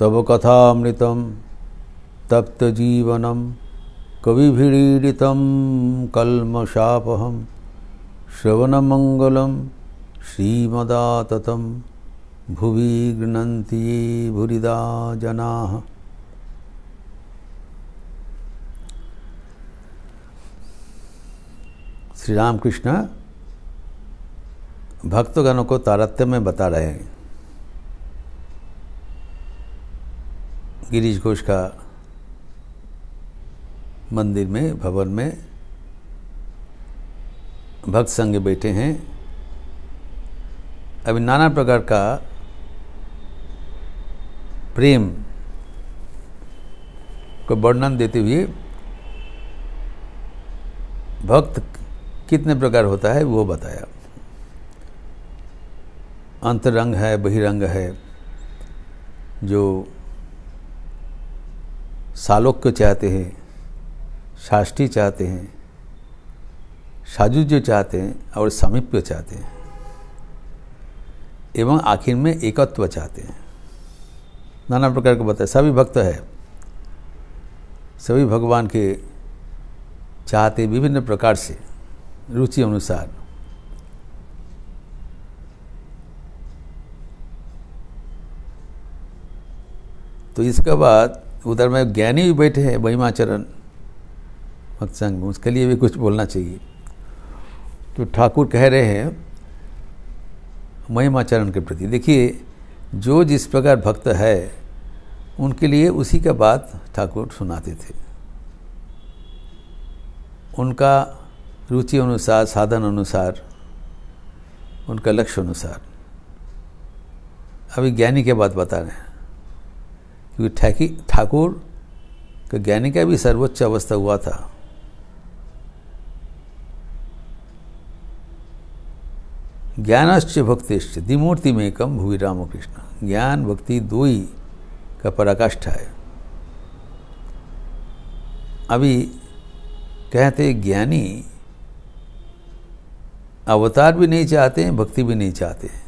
तब कथा कथामृतं तप्तजीवनं कविभिरीडितं कल्मषापहं श्रवणमंगल श्रीमदात भुवि गृह्णन्ति ये जना श्रीरामकृष्ण श्री रामकृष्ण भक्तगणों को तारतम्य बता रहे हैं गिरीश घोष का मंदिर में भवन में भक्त संग बैठे हैं अभी नाना प्रकार का प्रेम को वर्णन देते हुए भक्त कितने प्रकार होता है वो बताया अंतरंग है बहिरंग है जो सालोक्य चाहते हैं साष्टी चाहते हैं साजुज्य चाहते हैं और समीप्य चाहते हैं एवं आखिर में एकत्व चाहते हैं नाना प्रकार के बताए सभी भक्त है सभी भगवान के चाहते विभिन्न प्रकार से रुचि अनुसार तो इसके बाद उधर में ज्ञानी भी बैठे हैं महिमाचरण संघ में उसके लिए भी कुछ बोलना चाहिए तो ठाकुर कह रहे हैं महिमाचरण के प्रति देखिए जो जिस प्रकार भक्त है उनके लिए उसी का बात ठाकुर सुनाते थे उनका रुचि अनुसार साधन अनुसार उनका लक्ष्य अनुसार अभी ज्ञानी के बात बता रहे हैं क्योंकि ठैकी ठाकुर के ज्ञानी का भी सर्वोच्च अवस्था हुआ था ज्ञानश्च भक्तिश्च द्विमूर्ति में कम भूवि रामकृष्ण ज्ञान भक्ति दो ही का पराकाष्ठा है अभी कहते ज्ञानी अवतार भी नहीं चाहते हैं भक्ति भी नहीं चाहते हैं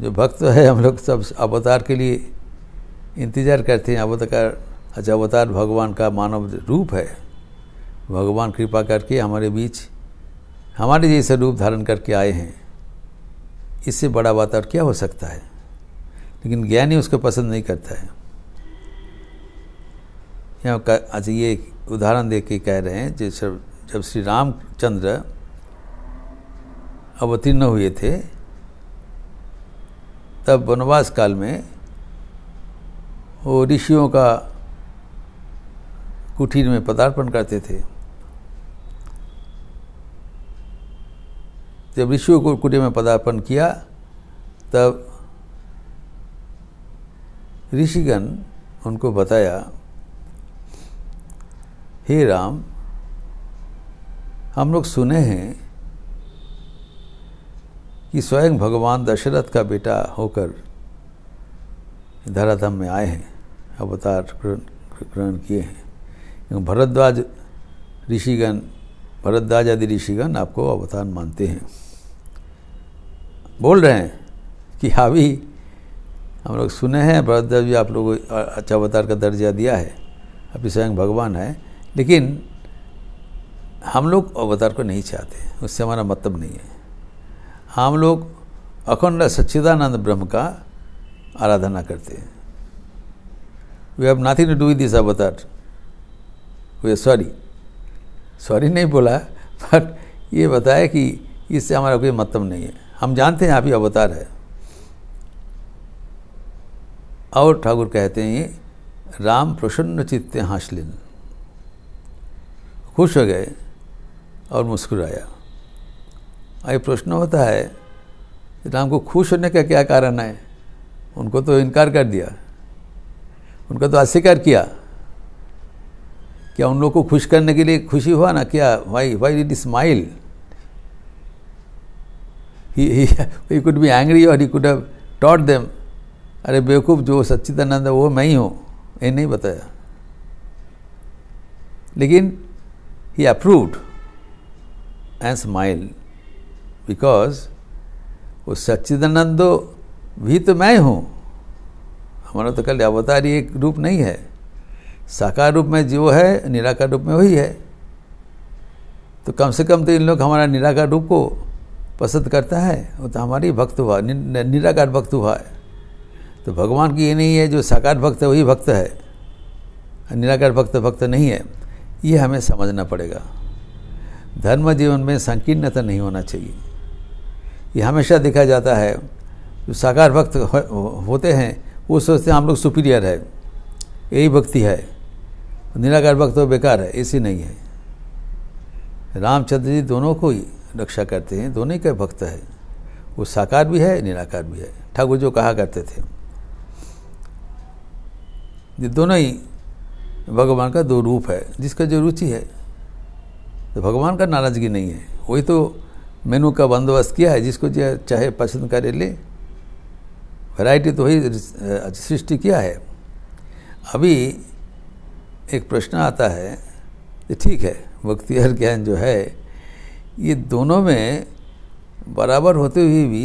जो भक्त है हम लोग सब अवतार के लिए इंतजार करते हैं अवतार अच्छा अवतार भगवान का मानव रूप है भगवान कृपा करके हमारे बीच हमारे जैसे रूप धारण करके आए हैं इससे बड़ा अवतार क्या हो सकता है लेकिन ज्ञानी उसको पसंद नहीं करता है यहाँ अच्छा ये उदाहरण दे के कह रहे हैं जैसे जब श्री रामचंद्र अवतीर्ण हुए थे तब वनवास काल में वो ऋषियों का कुठीर में पदार्पण करते थे जब ऋषियों को कुटीर में पदार्पण किया तब ऋषिगण उनको बताया हे राम हम लोग सुने हैं कि स्वयं भगवान दशरथ का बेटा होकर धराधाम में आए हैं अवतार ग्रहण किए हैं क्योंकि भरद्वाज ऋषिगण भरद्वाज आदि ऋषिगण आपको अवतार मानते हैं बोल रहे हैं कि हावी हम लोग सुने हैं भरद्वाज भी आप लोगों को अच्छा अवतार का दर्जा दिया है अभी स्वयं भगवान है लेकिन हम लोग अवतार को नहीं चाहते उससे हमारा मतलब नहीं है हम लोग अखंड सच्चिदानंद ब्रह्म का आराधना करते हैं we have nothing to do with this अवतार वे सॉरी सॉरी नहीं बोला बट ये बताया कि इससे हमारा कोई मतलब नहीं है हम जानते हैं आप ही अवतार है और ठाकुर कहते हैं राम प्रसन्न चित्ते हंस खुश हो गए और मुस्कुराया और हाँ, ये प्रश्न होता है कि राम को खुश होने का क्या कारण है उनको तो इनकार कर दिया उनका तो अस्वीकार किया क्या उन लोग को खुश करने के लिए खुशी हुआ ना क्या why why did smile he could be angry और he could have taught them अरे बेवकूफ़ जो सच्चिदानंद है वो मैं ही हूँ ये नहीं बताया लेकिन he approved and smile because वो सच्चिदानंद तो भी तो मैं हूँ हमारा तो कल अवतार ही एक रूप नहीं है साकार रूप में जो है निराकार रूप में वही है तो कम से कम तो इन लोग हमारा निराकार रूप को पसंद करता है वो तो हमारी भक्त हुआ नि, निराकार भक्त हुआ है तो भगवान की ये नहीं है जो साकार भक्त है वही भक्त है निराकार भक्त भक्त नहीं है ये हमें समझना पड़ेगा धर्म जीवन में संकीर्णता नहीं होना चाहिए ये हमेशा देखा जाता है जो साकार भक्त हो, होते हैं वो सोचते हैं हम लोग सुपीरियर है यही भक्ति है निराकार भक्त तो बेकार है ऐसी नहीं है रामचंद्र जी दोनों को ही रक्षा करते हैं दोनों ही का भक्त है वो साकार भी है निराकार भी है ठाकुर जो कहा करते थे ये दोनों ही भगवान का दो रूप है जिसका जो रुचि है तो भगवान का नाराजगी नहीं है वही तो मेनू का बंदोबस्त किया है जिसको चाहे पसंद करे ले वैरायटी तो वही सृष्टि किया है अभी एक प्रश्न आता है कि ठीक है और ज्ञान जो है ये दोनों में बराबर होते हुए भी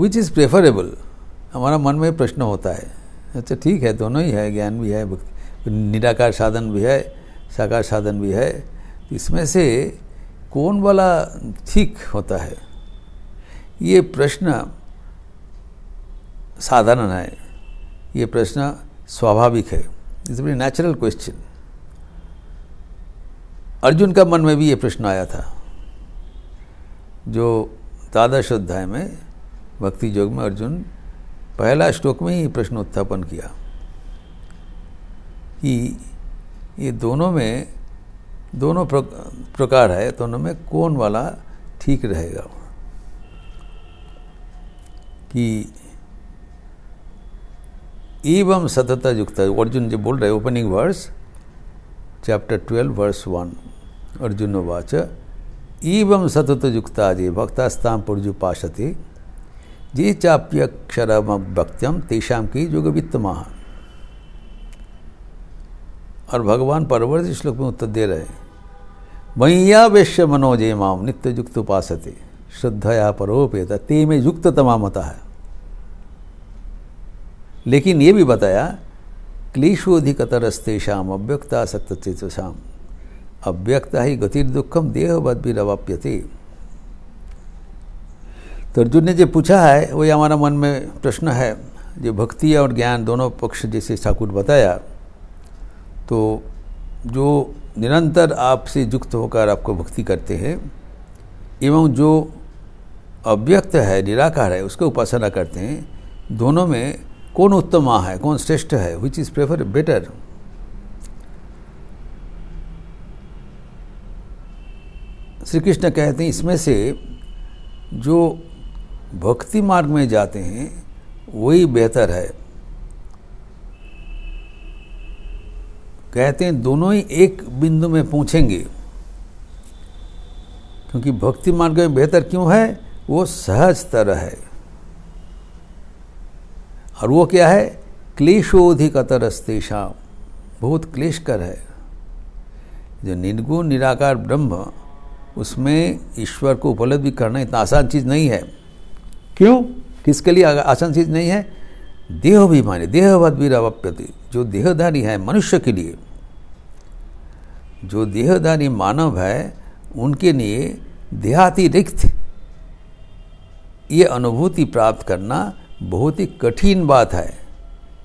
विच इज़ प्रेफरेबल हमारा मन में प्रश्न होता है अच्छा ठीक है दोनों ही है ज्ञान भी है निराकार साधन भी है साकार साधन भी है इसमें से कौन वाला ठीक होता है ये प्रश्न साधारण है ये प्रश्न स्वाभाविक है it's very natural question Arjun का मन में भी ये प्रश्न आया था जो द्वादश अध्याय में भक्ति योग में अर्जुन पहला श्लोक में ही प्रश्न उत्थापन किया कि ये दोनों में दोनों प्रकार है तो उनमें कौन वाला ठीक रहेगा कि एवं सतता युक्त अर्जुन जो बोल रहे opening verse chapter twelve verse one Arjun वाच एवं सतत युक्ता जे भक्तास्ताम पुर्जुपाशते जे भक्त्यम तेषाम की युग वित्तमा और भगवान परवर्ती श्लोक में उत्तर दे रहे हैं मैया वैश्य मनोजे माम नित्य युक्त उपास श्रद्धया परोपेत ते में युक्त तमाम है लेकिन ये भी बताया क्लेशोधिकतरस्तेषाम अव्यक्ता सत्यचेतसाम अव्यक्त ही गतिर्दुखम देहवद भी रवाप्यते तो अर्जुन ने जो पूछा है वही हमारा मन में प्रश्न है जो भक्ति और ज्ञान दोनों पक्ष जैसे ठाकुर बताया तो जो निरंतर आपसे युक्त होकर आपको भक्ति करते हैं एवं जो अव्यक्त है निराकार है उसको उपासना करते हैं दोनों में कौन उत्तम है कौन श्रेष्ठ है which is prefer better Shri Krishna कहते हैं इसमें से जो भक्ति मार्ग में जाते हैं वही बेहतर है कहते हैं दोनों ही एक बिंदु में पूछेंगे क्योंकि भक्ति मार्ग में बेहतर क्यों है वो सहज तरह है और वो क्या है क्लेशोधिकतर तेषाम बहुत क्लेशकर है जो निर्गुण निराकार ब्रह्म उसमें ईश्वर को उपलब्धि करना इतना आसान चीज़ नहीं है क्यों किसके लिए आसान चीज़ नहीं है देहाभिमानी देहवाद वीरावाप्यति जो देहधारी है मनुष्य के लिए जो देहधारी मानव है उनके लिए देहाती रिक्त ये अनुभूति प्राप्त करना बहुत ही कठिन बात है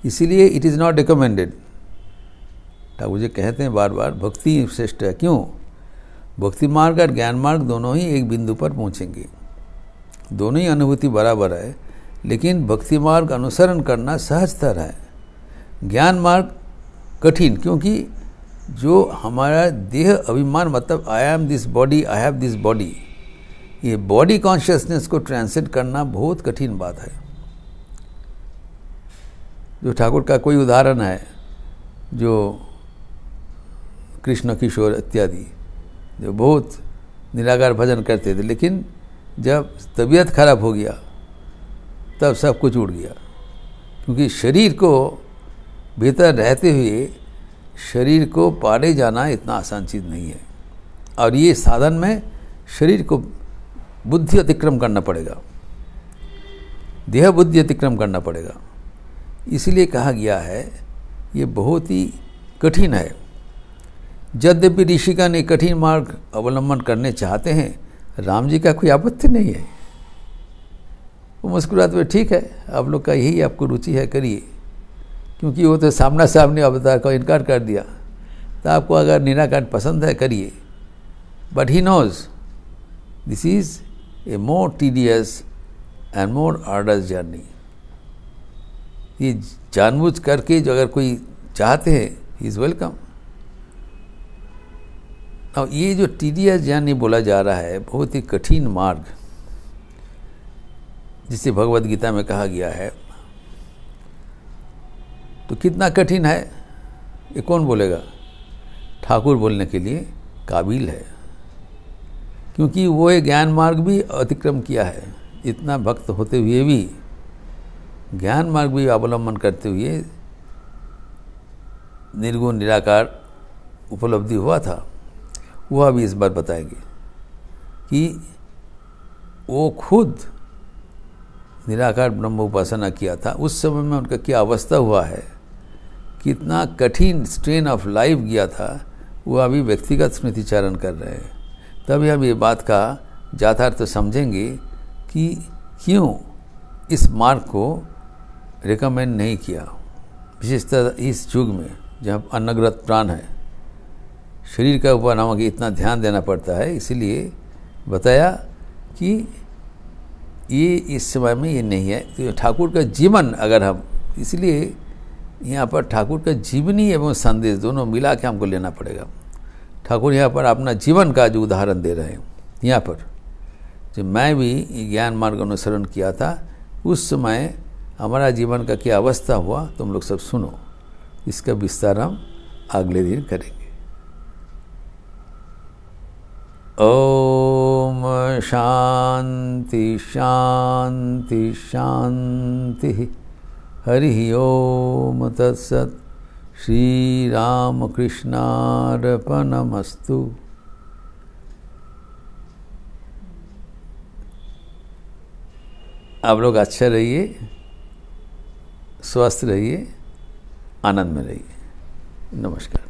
इसीलिए it is not recommended Thakur ji कहते हैं बार बार भक्ति श्रेष्ठ है क्यों भक्ति मार्ग और ज्ञान मार्ग दोनों ही एक बिंदु पर पहुँचेंगे दोनों ही अनुभूति बराबर है लेकिन भक्ति मार्ग अनुसरण करना सहजतर है ज्ञान मार्ग कठिन क्योंकि जो हमारा देह अभिमान मतलब I am this body I have this body ये बॉडी कॉन्शियसनेस को ट्रांसलेट करना बहुत कठिन बात है जो ठाकुर का कोई उदाहरण है जो कृष्ण किशोर इत्यादि जो बहुत निराकार भजन करते थे लेकिन जब तबीयत खराब हो गया तब सब कुछ उड़ गया क्योंकि शरीर को भीतर रहते हुए शरीर को पाड़े जाना इतना आसान चीज़ नहीं है और ये साधन में शरीर को बुद्धि अतिक्रम करना पड़ेगा देह बुद्धि अतिक्रम करना पड़ेगा इसलिए कहा गया है ये बहुत ही कठिन है यद्यपि ऋषिका ने कठिन मार्ग अवलंबन करने चाहते हैं राम जी का कोई आपत्ति नहीं है वो मुस्कुराते हुए ठीक है आप लोग का यही आपको रुचि है करिए क्योंकि वो तो सामना सामने अवतार का इनकार कर दिया तो आपको अगर नीनाकांड पसंद है करिए but he knows this is a more tedious and more arduous journey ये जानबूझ करके जो अगर कोई चाहते हैं ही इज़ वेलकम अब ये जो टीडियस जर्नी बोला जा रहा है बहुत ही कठिन मार्ग जिसे भगवत गीता में कहा गया है तो कितना कठिन है ये कौन बोलेगा ठाकुर बोलने के लिए काबिल है क्योंकि वो ये ज्ञान मार्ग भी अतिक्रम किया है इतना भक्त होते हुए भी ज्ञान मार्ग भी अवलंबन करते हुए निर्गुण निराकार उपलब्धि हुआ था वह अभी इस बार बताएंगे कि वो खुद निराकार ब्रह्म उपासना किया था उस समय में उनका क्या अवस्था हुआ है कितना कठिन स्ट्रेन ऑफ लाइफ गया था वो अभी व्यक्तिगत स्मृतिचारण कर रहे हैं तभी हम ये बात का जाथार्थ तो समझेंगे कि क्यों इस मार्ग को रिकमेंड नहीं किया विशेषतः इस युग में जहाँ अन्नग्रत प्राण है शरीर का उपानामा की इतना ध्यान देना पड़ता है इसलिए बताया कि ये इस समय में ये नहीं है तो ठाकुर का जीवन अगर हम इसलिए यहाँ पर ठाकुर का जीवनी एवं संदेश दोनों मिला के हमको लेना पड़ेगा ठाकुर यहाँ पर अपना जीवन का जो उदाहरण दे रहे हैं यहाँ पर जो मैं भी ज्ञान मार्ग अनुसरण किया था उस समय हमारा जीवन का क्या अवस्था हुआ तुम लोग सब सुनो इसका विस्तार हम अगले दिन करेंगे ओ शांति शांति शांति हरि ओम तत्सत् कृष्णार्पणमस्तु आप लोग अच्छे रहिए स्वस्थ रहिए आनंद में रहिए नमस्कार